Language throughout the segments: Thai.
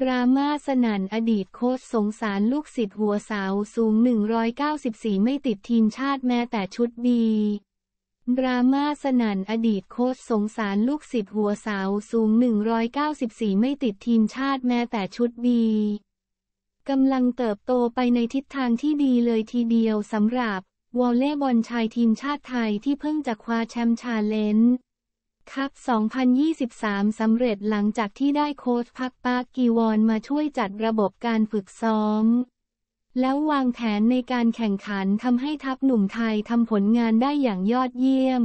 ดราม่าสนันอดีตโค้ชสงสารลูกศิษย์หัวสาวสูง194 ไม่ติดทีมชาติแม้แต่ชุดบีดราม่าสนันอดีตโค้ชสงสารลูกศิษย์หัวสาวสูง194 ไม่ติดทีมชาติแม้แต่ชุดบีกำลังเติบโตไปในทิศทางที่ดีเลยทีเดียวสำหรับวอลเล่บอลชายทีมชาติไทยที่เพิ่งจะคว้าแชมป์ชาเลนจ์คัพ2023 สำเร็จหลังจากที่ได้โค้ชพักปากีวอนมาช่วยจัดระบบการฝึกซ้อม แล้ววางแผนในการแข่งขันทำให้ทัพหนุ่มไทยทำผลงานได้อย่างยอดเยี่ยม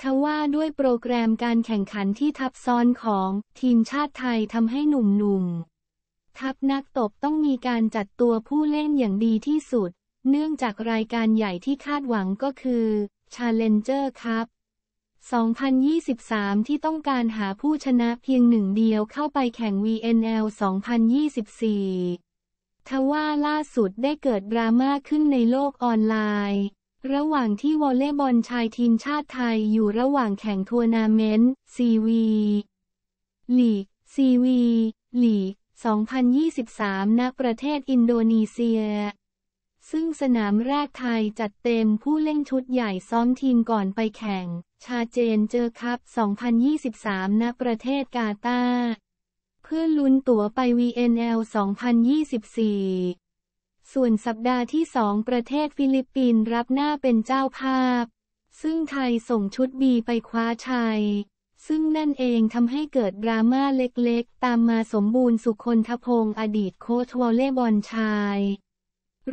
ทว่าด้วยโปรแกรมการแข่งขันที่ทับซ้อนของทีมชาติไทยทำให้หนุ่มๆ ทัพนักตบต้องมีการจัดตัวผู้เล่นอย่างดีที่สุด เนื่องจากรายการใหญ่ที่คาดหวังก็คือ Challenger ครับ2023 ที่ต้องการหาผู้ชนะเพียงหนึ่งเดียวเข้าไปแข่ง VNL 2024 ทว่าล่าสุดได้เกิดดราม่าขึ้นในโลกออนไลน์ ระหว่างที่วอลเลย์บอลชายทีมชาติไทยอยู่ระหว่างแข่งทัวร์นาเมนต์ซีวีลีกวีลีก2023 ณ ประเทศอินโดนีเซียซึ่งสนามแรกไทยจัดเต็มผู้เล่นชุดใหญ่ซ้อมทีมก่อนไปแข่ง ชาเจนเจอคัพ 2023 ณประเทศกาตาร์เพื่อลุ้นตั๋วไป VNL 2024 ส่วนสัปดาห์ที่ 2 ประเทศฟิลิปปินส์รับหน้าเป็นเจ้าภาพ ซึ่งไทยส่งชุดบีไปคว้าชัย ซึ่งนั่นเองทำให้เกิดดราม่าเล็กๆ ตามมาสมบูรณ์สุคนทพงศ์อดีตโค้ชวอลเล่บอลชาย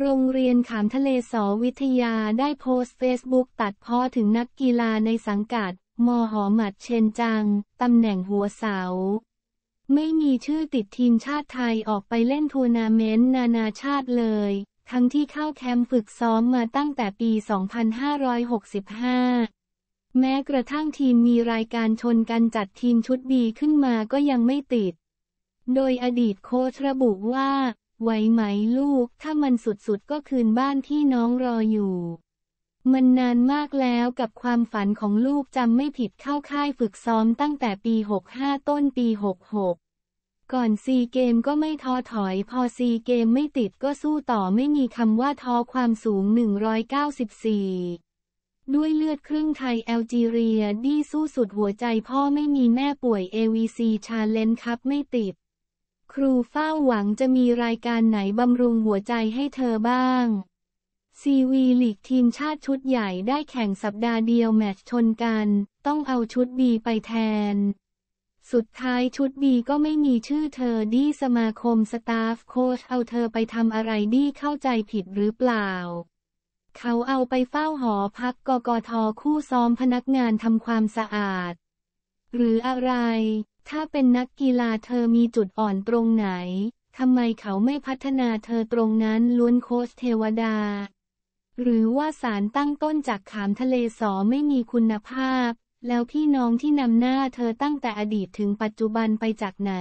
โรงเรียนขามทะเลสอวิทยาได้โพสต์เฟซบุ๊กตัดพ้อถึงนักกีฬาในสังกัด ม หอหมัดเชนจัง ตำแหน่งหัวเสาไม่มีชื่อติดทีมชาติไทยออกไปเล่นทัวร์นาเมนต์นานาชาติเลย ทั้งที่เข้าแคมป์ฝึกซ้อมมาตั้งแต่ปี 2565 แม้กระทั่งทีมมีรายการชนกันจัดทีมชุดบีขึ้นมาก็ยังไม่ติด โดยอดีตโค้ชระบุว่าไหวไหมลูก ถ้ามันสุดๆก็คืนบ้านที่น้องรออยู่ มันนานมากแล้วกับความฝันของลูกจำไม่ผิดเข้าค่ายฝึกซ้อมตั้งแต่ปี 65 ต้นปี 66 ก่อนซีเกมก็ไม่ท้อถอยพอซีเกมไม่ติดก็สู้ต่อไม่มีคำว่าท้อความสูง 194 ด้วยเลือดครึ่งไทยแอลจีเรียดีสู้สุดหัวใจพ่อไม่มีแม่ป่วยเอวีซีชาเลนครับไม่ติดครูเฝ้าหวังจะมีรายการไหน บำรุงหัวใจให้เธอบ้างซีวีลีกทีมชาติชุดใหญ่ได้แข่งสัปดาห์เดียวแมตช์ชนกัน ต้องเอาชุดบีไปแทน สุดท้ายชุดบีก็ไม่มีชื่อเธอดีสมาคมสตาฟโค้ชเอาเธอไปทำอะไรดีเข้าใจผิดหรือเปล่า เขาเอาไปเฝ้าหอพักกกทคู่ซ้อมพนักงานทำความสะอาด หรืออะไรถ้าเป็นนักกีฬาเธอมีจุดอ่อนตรงไหนทำไมเขาไม่พัฒนาเธอตรงนั้นล้วนโคสเทวดา หรือว่าสารตั้งต้นจากขามทะเลสอไม่มีคุณภาพ แล้วพี่น้องที่นำหน้าเธอตั้งแต่อดีตถึงปัจจุบันไปจากไหน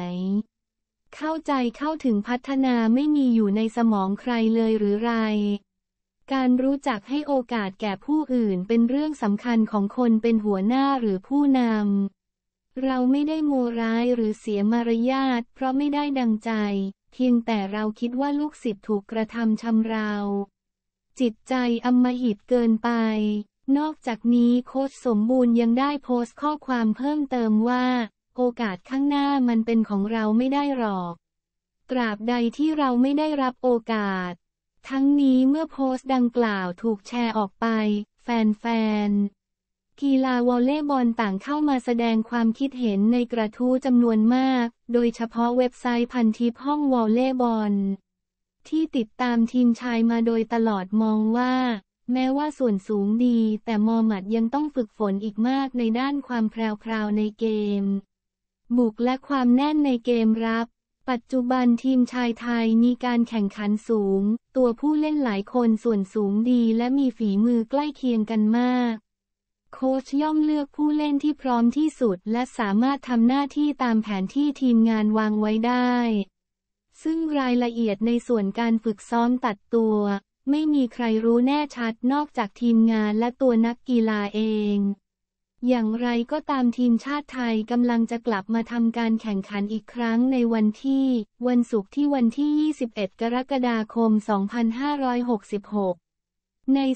เข้าใจเข้าถึงพัฒนาไม่มีอยู่ในสมองใครเลยหรือไร การรู้จักให้โอกาสแก่ผู้อื่นเป็นเรื่องสำคัญของคนเป็นหัวหน้าหรือผู้นำเราไม่ได้โมร้ายหรือเสียมารยาทเพราะไม่ได้ดังใจ เพียงแต่เราคิดว่าลูกศิษย์ถูกกระทำชำเราจิตใจอมหิตเกินไป นอกจากนี้โค้ชสมบูรณ์ยังได้โพสต์ข้อความเพิ่มเติมว่า โอกาสข้างหน้ามันเป็นของเราไม่ได้หรอกตราบใดที่เราไม่ได้รับโอกาสทั้งนี้เมื่อโพสต์ดังกล่าวถูกแชร์ออกไป แฟนๆกีฬาวอลเล่์บอลต่างเข้ามาแสดงความคิดเห็นในกระทู้จำนวนมาก โดยเฉพาะเว็บไซต์พันทิปห้องวอลเล่์บอลที่ติดตามทีมชายมาโดยตลอดมองว่า แม้ว่าส่วนสูงดี แต่มอหมัดยังต้องฝึกฝนอีกมากในด้านความแพรวๆในเกม บุกและความแน่นในเกมรับ ปัจจุบันทีมชายไทยมีการแข่งขันสูง ตัวผู้เล่นหลายคนส่วนสูงดีและมีฝีมือใกล้เคียงกันมากโค้ชย่อมเลือกผู้เล่นที่พร้อมที่สุด และสามารถทำหน้าที่ตามแผนที่ทีมงานวางไว้ได้ ซึ่งรายละเอียดในส่วนการฝึกซ้อมตัดตัว ไม่มีใครรู้แน่ชัดนอกจากทีมงานและตัวนักกีฬาเอง อย่างไรก็ตามทีมชาติไทยกำลังจะกลับมาทำการแข่งขันอีกครั้งในวันที่ วันศุกร์ที่วันที่ 21 กรกฎาคม 2566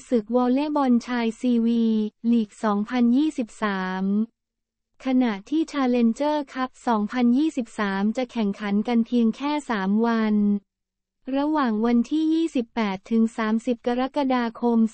ศึกวอลเลย์บอลชายซีวีลีก 2023 ขณะที่ชาเลนเจอร์คัพ2023 จะแข่งขันกันเพียงแค่ 3 วัน ระหว่างวันที่ 28 ถึง 30 กรกฎาคม 2566